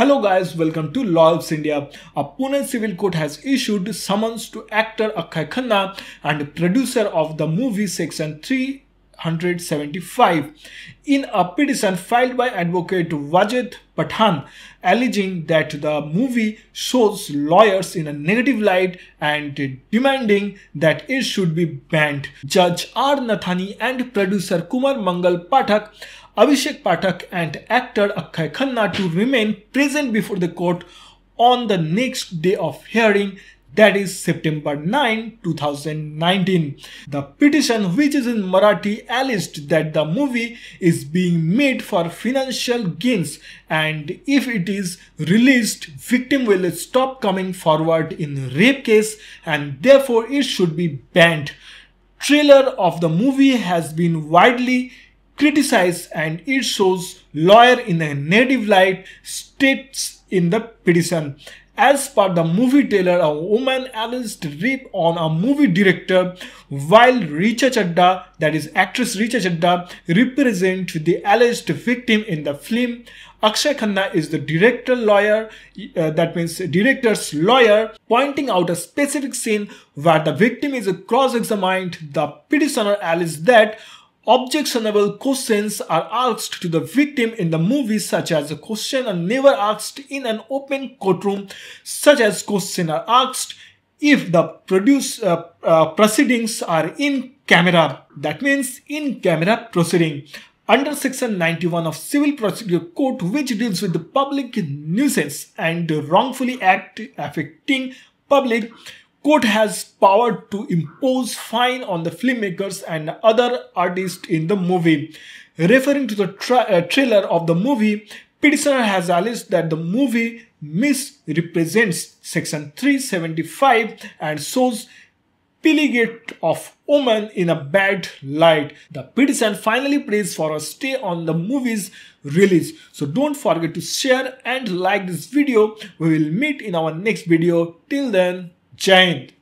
Hello guys, welcome to of India. A Pune Civil Court has issued summons to actor Akshay Khanna and producer of the movie Section 3 175 in a petition filed by advocate Wajid Pathan alleging that the movie shows lawyers in a negative light and demanding that it should be banned. Judge R. Nathani and producer Kumar Mangal Pathak, Abhishek Pathak and actor Akshay Khanna to remain present before the court on the next day of hearing that is September 9, 2019. The petition which is in Marathi alleged that the movie is being made for financial gains and if it is released, victim will stop coming forward in rape case and therefore it should be banned. Trailer of the movie has been widely criticized and it shows lawyer in a negative light states in the petition. As per the movie trailer, a woman alleged rape on a movie director while Richa Chadda, that is actress Richa Chadda, represents the alleged victim in the film. Akshay Khanna is the director lawyer, uh, that means director's lawyer, pointing out a specific scene where the victim is cross-examined. The petitioner alleges that Objectionable questions are asked to the victim in the movie such as a question are never asked in an open courtroom such as questions are asked if the produce, uh, uh, proceedings are in camera that means in camera proceeding under section 91 of civil procedure code which deals with the public nuisance and wrongfully act affecting public court has power to impose fine on the filmmakers and other artists in the movie. Referring to the tra uh, trailer of the movie, petitioner has alleged that the movie misrepresents section 375 and shows Pilligate of woman in a bad light. The petition finally prays for a stay on the movie's release. So don't forget to share and like this video. We will meet in our next video. Till then, Jane.